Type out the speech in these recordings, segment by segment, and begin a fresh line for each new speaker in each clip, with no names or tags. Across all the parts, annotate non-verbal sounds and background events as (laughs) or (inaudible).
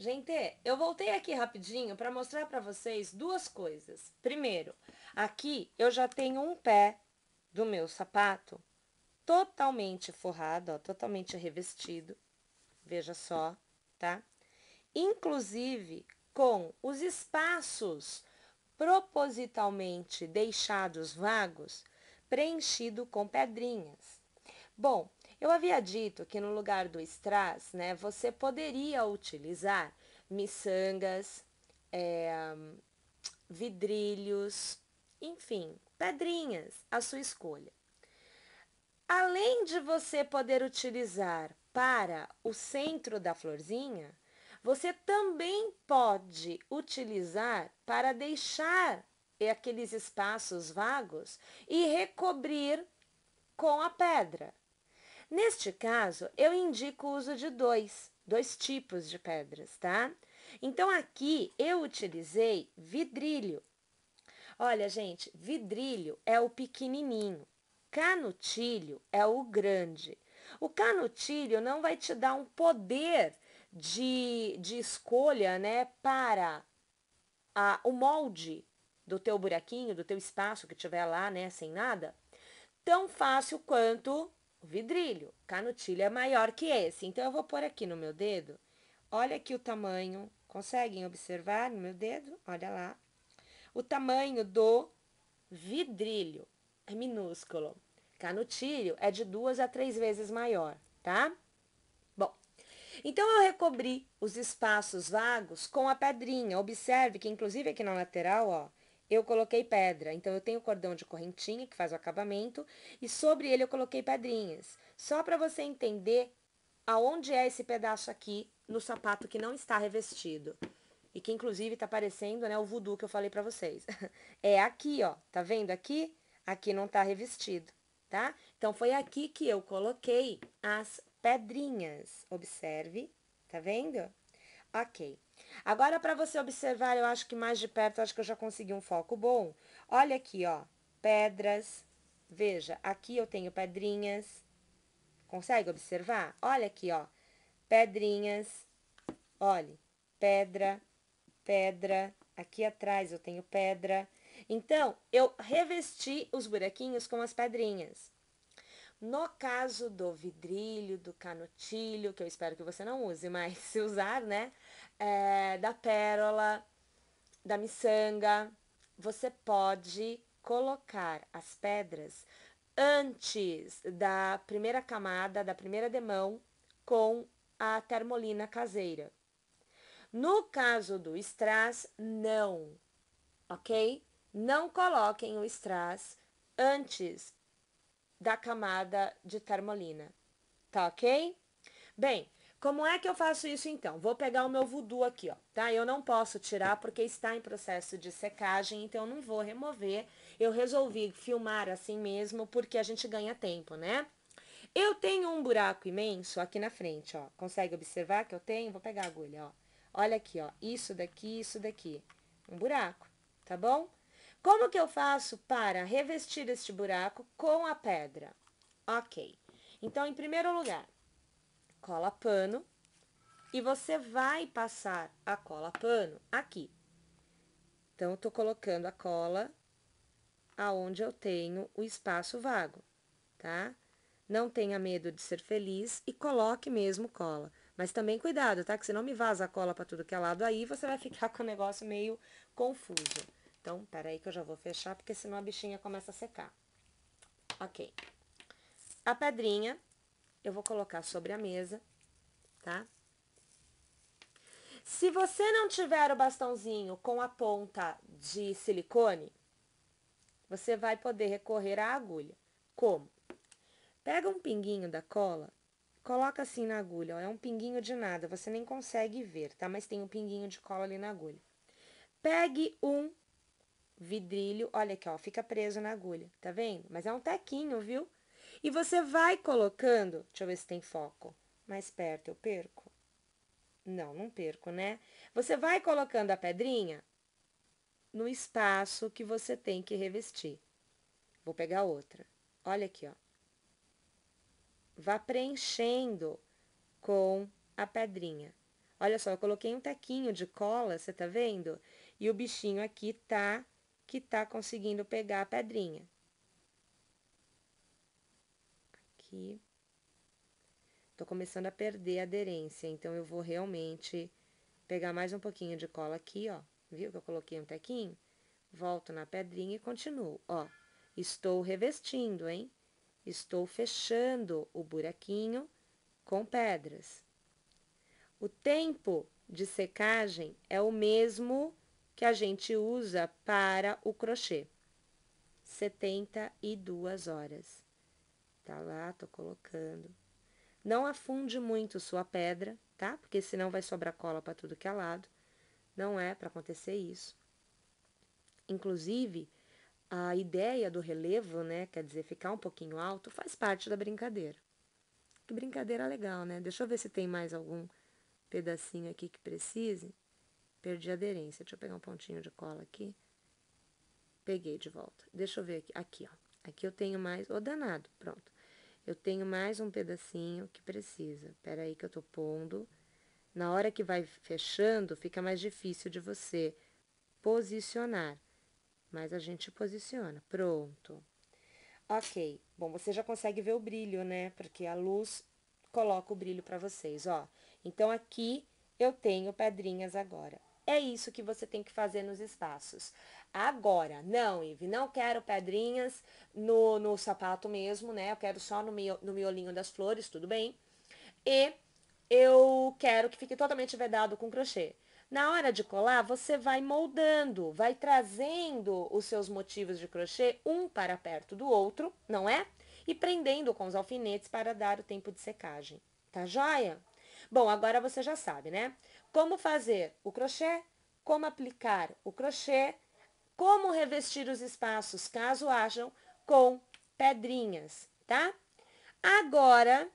Gente, eu voltei aqui rapidinho para mostrar para vocês duas coisas. Primeiro, aqui eu já tenho um pé do meu sapato totalmente forrado, ó, totalmente revestido. Veja só, tá? Inclusive com os espaços propositalmente deixados vagos, preenchido com pedrinhas. Bom, eu havia dito que no lugar do strass, né, você poderia utilizar miçangas, é, vidrilhos, enfim, pedrinhas, a sua escolha. Além de você poder utilizar para o centro da florzinha, você também pode utilizar para deixar aqueles espaços vagos e recobrir com a pedra. Neste caso, eu indico o uso de dois, dois tipos de pedras, tá? Então, aqui eu utilizei vidrilho. Olha, gente, vidrilho é o pequenininho, canutilho é o grande. O canutilho não vai te dar um poder de, de escolha, né, para a, o molde do teu buraquinho, do teu espaço que tiver lá, né, sem nada, tão fácil quanto o vidrilho. Canutilho é maior que esse. Então, eu vou pôr aqui no meu dedo. Olha aqui o tamanho. Conseguem observar no meu dedo? Olha lá. O tamanho do vidrilho é minúsculo. Canutilho é de duas a três vezes maior, tá? Bom, então eu recobri os espaços vagos com a pedrinha. Observe que, inclusive, aqui na lateral, ó, eu coloquei pedra. Então, eu tenho o cordão de correntinha, que faz o acabamento, e sobre ele eu coloquei pedrinhas. Só para você entender aonde é esse pedaço aqui no sapato que não está revestido. E que, inclusive, está parecendo né, o voodoo que eu falei para vocês. (laughs) É aqui, ó. Tá vendo aqui? Aqui não está revestido, tá? Então, foi aqui que eu coloquei as pedrinhas. Observe, tá vendo? Ok. Agora, para você observar, eu acho que mais de perto, acho que eu já consegui um foco bom. Olha aqui, ó, pedras. Veja, aqui eu tenho pedrinhas. Consegue observar? Olha aqui, ó, pedrinhas. Olhe, pedra, pedra. Aqui atrás eu tenho pedra. Então, eu revesti os buraquinhos com as pedrinhas. No caso do vidrilho, do canutilho, que eu espero que você não use, mas se (laughs) usar, né? é, da pérola, da miçanga, você pode colocar as pedras antes da primeira camada, da primeira demão, com a termolina caseira. No caso do strass, não, ok? Não coloquem o strass antes da camada de termolina, tá ok? Bem, como é que eu faço isso então? Vou pegar o meu voodoo aqui, ó, tá? Eu não posso tirar porque está em processo de secagem, então eu não vou remover. Eu resolvi filmar assim mesmo porque a gente ganha tempo, né? Eu tenho um buraco imenso aqui na frente, ó. Consegue observar que eu tenho? Vou pegar a agulha, ó. Olha aqui, ó. Isso daqui, isso daqui. Um buraco, tá bom? Como que eu faço para revestir este buraco com a pedra? Ok. Então, em primeiro lugar, cola pano e você vai passar a cola pano aqui. Então, eu tô colocando a cola aonde eu tenho o espaço vago, tá? Não tenha medo de ser feliz e coloque mesmo cola. Mas também cuidado, tá? Que se não me vaza a cola para tudo que é lado aí, você vai (laughs) ficar com o negócio meio confuso. Então, peraí que eu já vou fechar, porque senão a bichinha começa a secar. Ok. A pedrinha, eu vou colocar sobre a mesa, tá? Se você não tiver o bastãozinho com a ponta de silicone, você vai poder recorrer à agulha. Como? Pega um pinguinho da cola, coloca assim na agulha, ó, é um pinguinho de nada, você nem consegue ver, tá? Mas tem um pinguinho de cola ali na agulha. Pegue um vidrilho, olha aqui, ó, fica preso na agulha, tá vendo? Mas é um tequinho, viu? E você vai colocando, deixa eu ver se tem foco, mais perto eu perco. Não, não perco, né? Você vai colocando a pedrinha no espaço que você tem que revestir. Vou pegar outra. Olha aqui, ó. Vá preenchendo com a pedrinha. Olha só, eu coloquei um tequinho de cola, você tá vendo? E o bichinho aqui tá que tá conseguindo pegar a pedrinha. aqui. Tô começando a perder a aderência, então eu vou realmente pegar mais um pouquinho de cola aqui, ó. Viu que eu coloquei um tequinho? Volto na pedrinha e continuo, ó. Estou revestindo, hein? Estou fechando o buraquinho com pedras. O tempo de secagem é o mesmo que a gente usa para o crochê, 72 horas. Tá lá, tô colocando. Não afunde muito sua pedra, tá? Porque senão vai sobrar cola para tudo que é lado. Não é para acontecer isso. Inclusive, a ideia do relevo, né, quer dizer, ficar um pouquinho alto, faz parte da brincadeira. Que brincadeira legal, né? Deixa eu ver se tem mais algum pedacinho aqui que precise. Perdi a aderência. Deixa eu pegar um pontinho de cola aqui. Peguei de volta. Deixa eu ver aqui. Aqui, ó. Aqui eu tenho mais. Ô, danado. Pronto. Eu tenho mais um pedacinho que precisa. Pera aí que eu tô pondo. Na hora que vai fechando, fica mais difícil de você posicionar. Mas a gente posiciona. Pronto. Ok. Bom, você já consegue ver o brilho, né? Porque a luz coloca o brilho para vocês, ó. Então, aqui eu tenho pedrinhas agora. É isso que você tem que fazer nos espaços. Agora, não, Ive, não quero pedrinhas no, no sapato mesmo, né? Eu quero só no, mio, no miolinho das flores, tudo bem. E eu quero que fique totalmente vedado com crochê. Na hora de colar, você vai moldando, vai trazendo os seus motivos de crochê um para perto do outro, não é? E prendendo com os alfinetes para dar o tempo de secagem. Tá joia? Bom, agora você já sabe, né? como fazer o crochê, como aplicar o crochê, como revestir os espaços, caso hajam, com pedrinhas, tá? Agora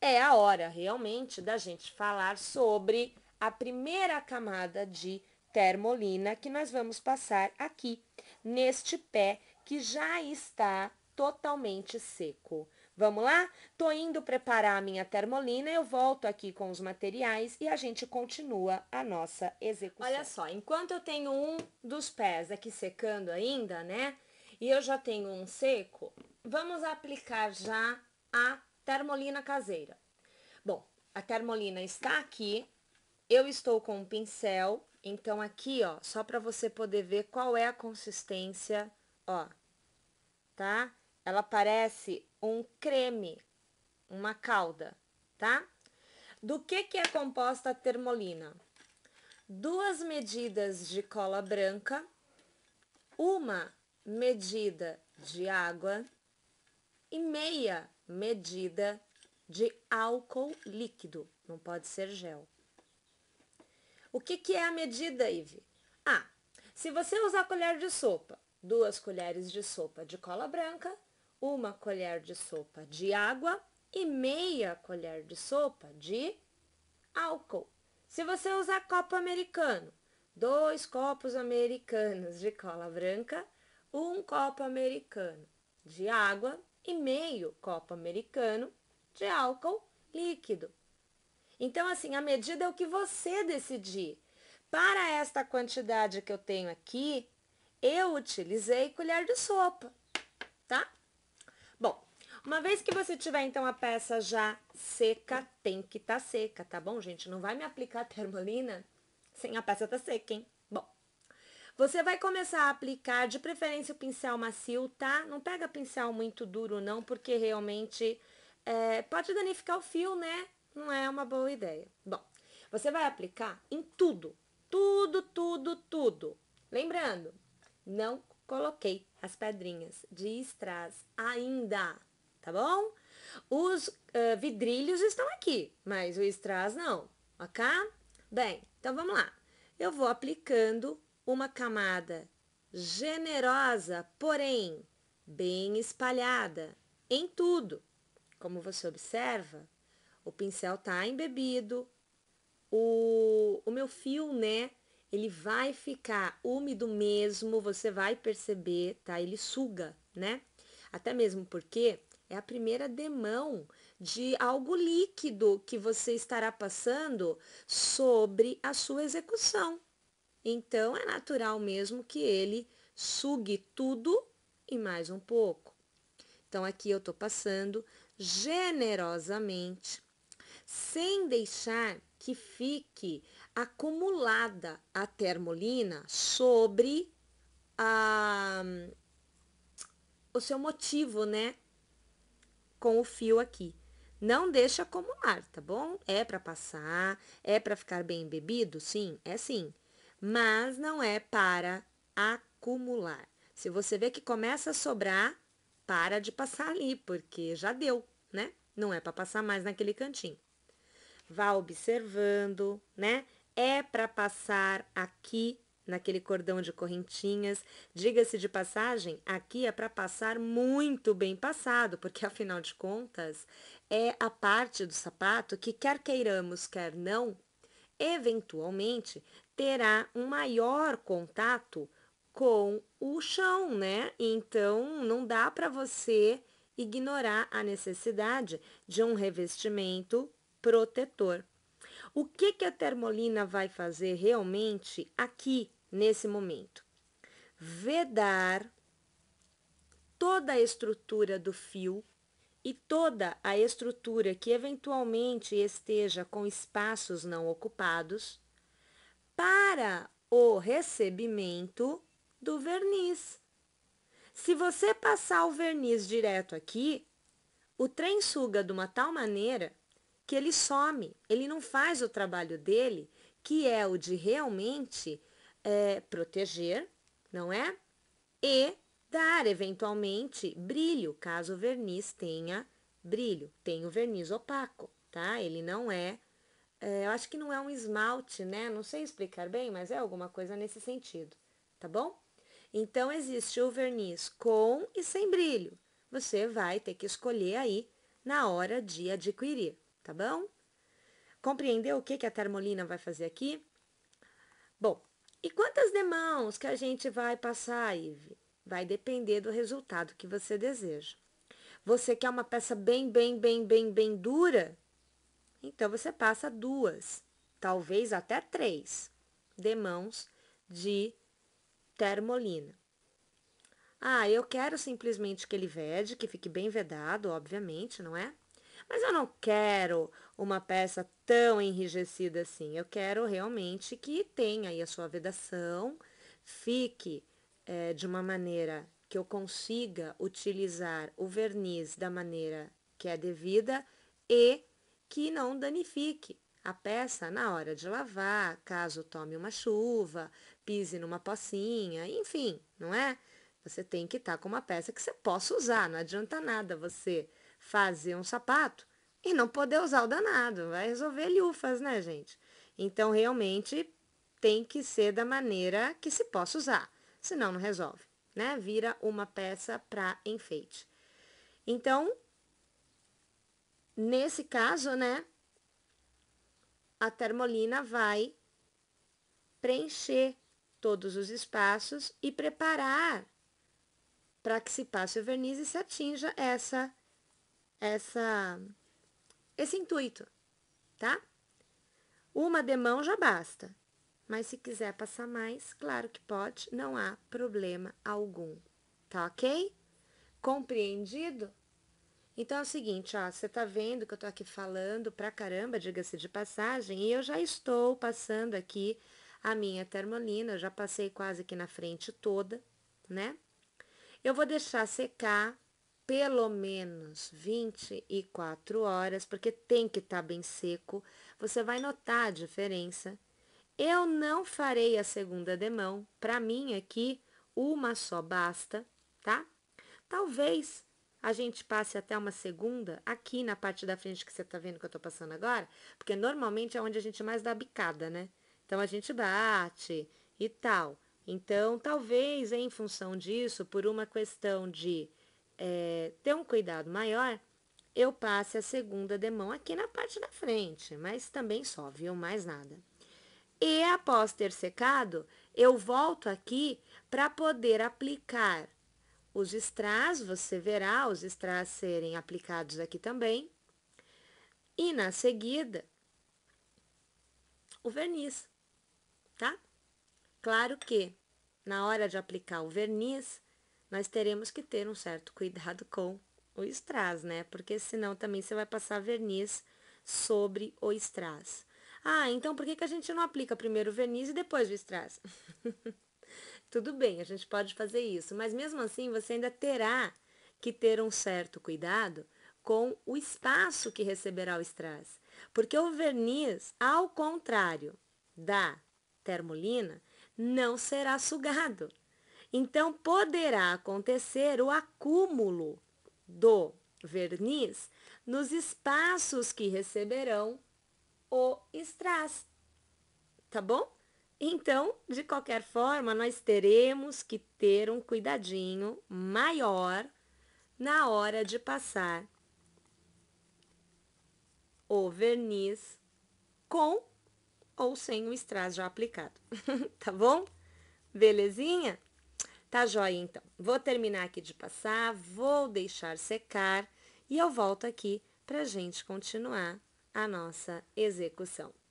é a hora realmente da gente falar sobre a primeira camada de termolina que nós vamos passar aqui, neste pé que já está totalmente seco. Vamos lá? Tô indo preparar a minha termolina, eu volto aqui com os materiais e a gente continua a nossa execução. Olha só, enquanto eu tenho um dos pés aqui secando ainda, né? E eu já tenho um seco, vamos aplicar já a termolina caseira. Bom, a termolina está aqui, eu estou com um pincel, então aqui, ó, só para você poder ver qual é a consistência, ó, tá? Tá? Ela parece um creme, uma calda, tá? Do que, que é composta a termolina? Duas medidas de cola branca, uma medida de água e meia medida de álcool líquido, não pode ser gel. O que, que é a medida, Ive? Ah, se você usar colher de sopa, duas colheres de sopa de cola branca, uma colher de sopa de água e meia colher de sopa de álcool. Se você usar copo americano, dois copos americanos de cola branca, um copo americano de água e meio copo americano de álcool líquido. Então, assim, a medida é o que você decidir. Para esta quantidade que eu tenho aqui, eu utilizei colher de sopa, tá? Uma vez que você tiver, então, a peça já seca, tem que estar tá seca, tá bom, gente? Não vai me aplicar termolina sem a peça tá seca, hein? Bom, você vai começar a aplicar, de preferência, o pincel macio, tá? Não pega pincel muito duro, não, porque realmente é, pode danificar o fio, né? Não é uma boa ideia. Bom, você vai aplicar em tudo, tudo, tudo, tudo. Lembrando, não coloquei as pedrinhas de strass ainda tá bom? Os uh, vidrilhos estão aqui, mas o strass não, ok? Bem, então vamos lá. Eu vou aplicando uma camada generosa, porém bem espalhada, em tudo. Como você observa, o pincel está embebido, o, o meu fio, né, ele vai ficar úmido mesmo, você vai perceber, tá? Ele suga, né? Até mesmo porque é a primeira demão de algo líquido que você estará passando sobre a sua execução. Então, é natural mesmo que ele sugue tudo e mais um pouco. Então, aqui eu estou passando generosamente, sem deixar que fique acumulada a termolina sobre a, o seu motivo, né? com o fio aqui. Não deixa acumular, tá bom? É para passar, é para ficar bem embebido? Sim, é sim. Mas não é para acumular. Se você vê que começa a sobrar, para de passar ali, porque já deu, né? Não é para passar mais naquele cantinho. Vá observando, né? É para passar aqui naquele cordão de correntinhas. Diga-se de passagem, aqui é para passar muito bem passado, porque afinal de contas é a parte do sapato que, quer queiramos, quer não, eventualmente terá um maior contato com o chão, né? Então não dá para você ignorar a necessidade de um revestimento protetor. O que, que a termolina vai fazer realmente aqui nesse momento. Vedar toda a estrutura do fio e toda a estrutura que eventualmente esteja com espaços não ocupados para o recebimento do verniz. Se você passar o verniz direto aqui, o trem suga de uma tal maneira que ele some, ele não faz o trabalho dele, que é o de realmente é, proteger, não é? E dar eventualmente brilho, caso o verniz tenha brilho. Tem o verniz opaco, tá? Ele não é, é, eu acho que não é um esmalte, né? Não sei explicar bem, mas é alguma coisa nesse sentido, tá bom? Então existe o verniz com e sem brilho. Você vai ter que escolher aí na hora de adquirir, tá bom? Compreendeu o que, que a termolina vai fazer aqui? Bom, e quantas demãos que a gente vai passar, Ive? Vai depender do resultado que você deseja. Você quer uma peça bem, bem, bem, bem, bem dura? Então você passa duas, talvez até três demãos de termolina. Ah, eu quero simplesmente que ele vede, que fique bem vedado, obviamente, não é? Mas eu não quero uma peça tão enrijecida assim. Eu quero realmente que tenha aí a sua vedação, fique é, de uma maneira que eu consiga utilizar o verniz da maneira que é devida e que não danifique a peça na hora de lavar, caso tome uma chuva, pise numa pocinha, enfim, não é? Você tem que estar tá com uma peça que você possa usar, não adianta nada você fazer um sapato e não poder usar o danado. Vai resolver liufas, né, gente? Então, realmente, tem que ser da maneira que se possa usar, senão não resolve, né? Vira uma peça para enfeite. Então, nesse caso, né, a termolina vai preencher todos os espaços e preparar para que se passe o verniz e se atinja essa essa esse intuito, tá? Uma de mão já basta, mas se quiser passar mais, claro que pode, não há problema algum, tá ok? Compreendido? Então é o seguinte, ó, você tá vendo que eu tô aqui falando pra caramba, diga-se de passagem, e eu já estou passando aqui a minha termolina, eu já passei quase aqui na frente toda, né? Eu vou deixar secar pelo menos 24 horas, porque tem que estar tá bem seco, você vai notar a diferença. Eu não farei a segunda demão, para mim aqui uma só basta, tá? Talvez a gente passe até uma segunda aqui na parte da frente que você está vendo que eu estou passando agora, porque normalmente é onde a gente mais dá bicada, né? Então a gente bate e tal. Então, talvez em função disso, por uma questão de é, ter um cuidado maior, eu passe a segunda demão aqui na parte da frente, mas também só, viu? Mais nada. E após ter secado, eu volto aqui para poder aplicar os strass, você verá os strass serem aplicados aqui também. E na seguida, o verniz, tá? Claro que na hora de aplicar o verniz, nós teremos que ter um certo cuidado com o strass, né? Porque senão também você vai passar verniz sobre o strass. Ah, então por que, que a gente não aplica primeiro o verniz e depois o strass? (laughs) Tudo bem, a gente pode fazer isso, mas mesmo assim você ainda terá que ter um certo cuidado com o espaço que receberá o strass. Porque o verniz, ao contrário da termolina, não será sugado. Então, poderá acontecer o acúmulo do verniz nos espaços que receberão o strass, tá bom? Então, de qualquer forma, nós teremos que ter um cuidadinho maior na hora de passar o verniz com ou sem o strass já aplicado, (laughs) tá bom? Belezinha? Tá joia, então. Vou terminar aqui de passar, vou deixar secar e eu volto aqui para gente continuar a nossa execução.